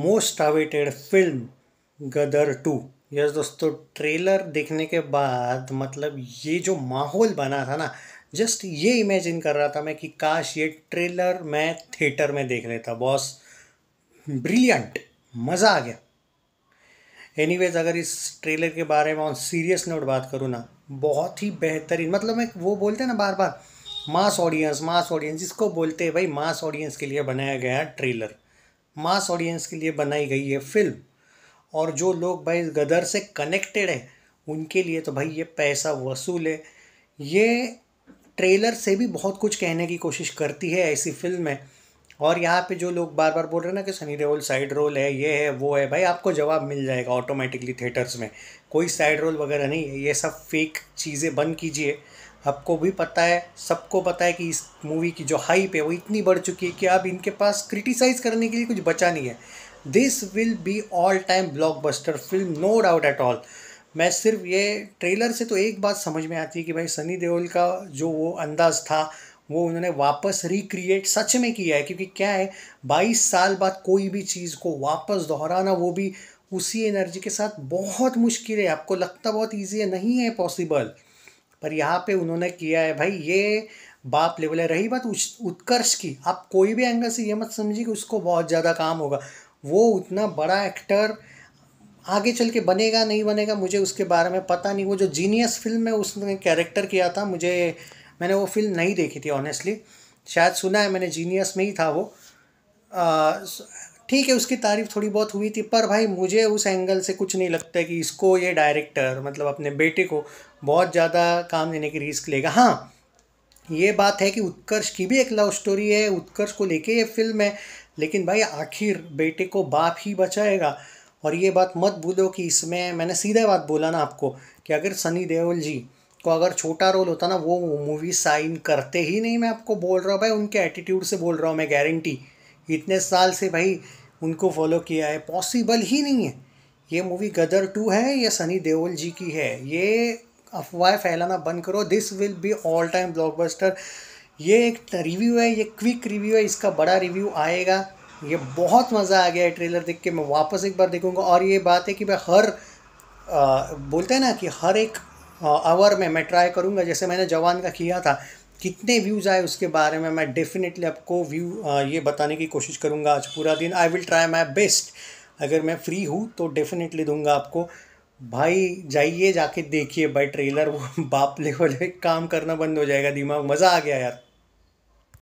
most awaited film Gadar two yes दोस्तों trailer देखने के बाद मतलब ये जो माहौल बना था ना जस्ट ये इमेजिन कर रहा था मैं कि काश ये ट्रेलर मैं थिएटर में देख लेता बॉस ब्रिलियंट मज़ा आ गया एनीवेज अगर इस ट्रेलर के बारे में ऑन सीरियस नोट बात करूँ ना बहुत ही बेहतरीन मतलब मैं वो बोलते हैं ना बार बार मास ऑडियंस मास ऑडियंस जिसको बोलते हैं भाई मास ऑडियंस के लिए बनाया गया ट्रेलर मास ऑडियंस के लिए बनाई गई है फिल्म और जो लोग भाई गदर से कनेक्टेड हैं उनके लिए तो भाई ये पैसा वसूल है ये ट्रेलर से भी बहुत कुछ कहने की कोशिश करती है ऐसी फिल्म है और यहाँ पे जो लोग बार बार बोल रहे हैं ना कि सनी देओल साइड रोल है ये है वो है भाई आपको जवाब मिल जाएगा ऑटोमेटिकली थिएटर्स में कोई साइड रोल वगैरह नहीं है ये सब फेक चीज़ें बंद कीजिए आपको भी पता है सबको पता है कि इस मूवी की जो हाइप है वो इतनी बढ़ चुकी है कि अब इनके पास क्रिटिसाइज करने के लिए कुछ बचा नहीं है this will be all time blockbuster film no doubt at all मैं सिर्फ ये ट्रेलर से तो एक बात समझ में आती है कि भाई सनी देओल का जो वो अंदाज था वो उन्होंने वापस रिक्रिएट सच में किया है क्योंकि क्या है बाईस साल बाद कोई भी चीज़ को वापस दोहराना वो भी उसी एनर्जी के साथ बहुत मुश्किल है आपको लगता बहुत ईजी है नहीं है पॉसिबल पर यहाँ पे उन्होंने किया है भाई ये बाप लेवल है रही बात उत्कर्ष की आप कोई भी एंगल से ये मत समझिए कि उसको बहुत ज़्यादा काम होगा वो उतना बड़ा एक्टर आगे चल के बनेगा नहीं बनेगा मुझे उसके बारे में पता नहीं वो जो जीनियस फिल्म में उसने कैरेक्टर किया था मुझे मैंने वो फिल्म नहीं देखी थी ऑनेस्टली शायद सुना है मैंने जीनियस में ही था वो आ, ठीक है उसकी तारीफ थोड़ी बहुत हुई थी पर भाई मुझे उस एंगल से कुछ नहीं लगता कि इसको ये डायरेक्टर मतलब अपने बेटे को बहुत ज़्यादा काम देने की रिस्क लेगा हाँ ये बात है कि उत्कर्ष की भी एक लव स्टोरी है उत्कर्ष को लेके ये फिल्म है लेकिन भाई आखिर बेटे को बाप ही बचाएगा और ये बात मत भूलो कि इसमें मैंने सीधा बात बोला ना आपको कि अगर सनी देओल जी को अगर छोटा रोल होता ना वो मूवी साइन करते ही नहीं मैं आपको बोल रहा हूँ भाई उनके एटीट्यूड से बोल रहा हूँ मैं गारंटी इतने साल से भाई उनको फॉलो किया है पॉसिबल ही नहीं है ये मूवी गदर टू है या सनी देओल जी की है ये अफवाह फैलाना बंद करो this will be all time blockbuster ये एक रिव्यू है ये क्विक रिव्यू है इसका बड़ा रिव्यू आएगा ये बहुत मज़ा आ गया है ट्रेलर देख के मैं वापस एक बार देखूँगा और ये बात है कि मैं हर आ, बोलते हैं ना कि हर एक आवर में मैं ट्राई करूँगा जैसे मैंने जवान का किया था कितने व्यूज़ आए उसके बारे में मैं डेफिनेटली आपको व्यू ये बताने की कोशिश करूँगा आज पूरा दिन I will try my best अगर मैं फ्री हूँ तो डेफिनेटली दूंगा आपको भाई जाइए जाके देखिए भाई ट्रेलर वो बाप वाले काम करना बंद हो जाएगा दिमाग मज़ा आ गया यार